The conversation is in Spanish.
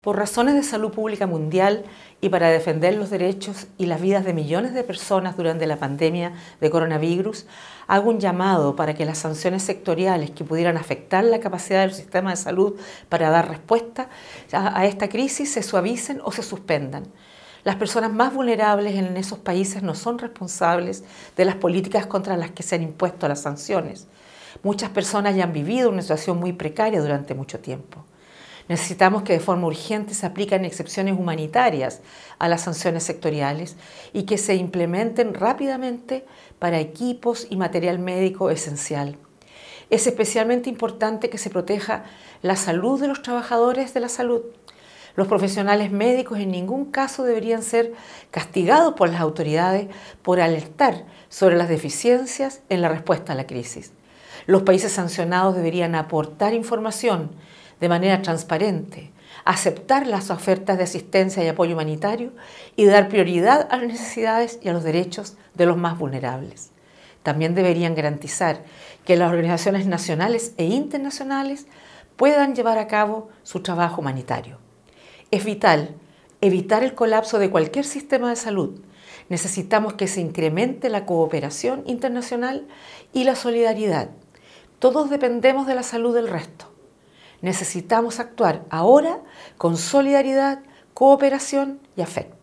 Por razones de salud pública mundial y para defender los derechos y las vidas de millones de personas durante la pandemia de coronavirus, hago un llamado para que las sanciones sectoriales que pudieran afectar la capacidad del sistema de salud para dar respuesta a esta crisis se suavicen o se suspendan. Las personas más vulnerables en esos países no son responsables de las políticas contra las que se han impuesto las sanciones. Muchas personas ya han vivido una situación muy precaria durante mucho tiempo. Necesitamos que de forma urgente se apliquen excepciones humanitarias a las sanciones sectoriales y que se implementen rápidamente para equipos y material médico esencial. Es especialmente importante que se proteja la salud de los trabajadores de la salud. Los profesionales médicos en ningún caso deberían ser castigados por las autoridades por alertar sobre las deficiencias en la respuesta a la crisis. Los países sancionados deberían aportar información de manera transparente, aceptar las ofertas de asistencia y apoyo humanitario y dar prioridad a las necesidades y a los derechos de los más vulnerables. También deberían garantizar que las organizaciones nacionales e internacionales puedan llevar a cabo su trabajo humanitario. Es vital evitar el colapso de cualquier sistema de salud. Necesitamos que se incremente la cooperación internacional y la solidaridad. Todos dependemos de la salud del resto. Necesitamos actuar ahora con solidaridad, cooperación y afecto.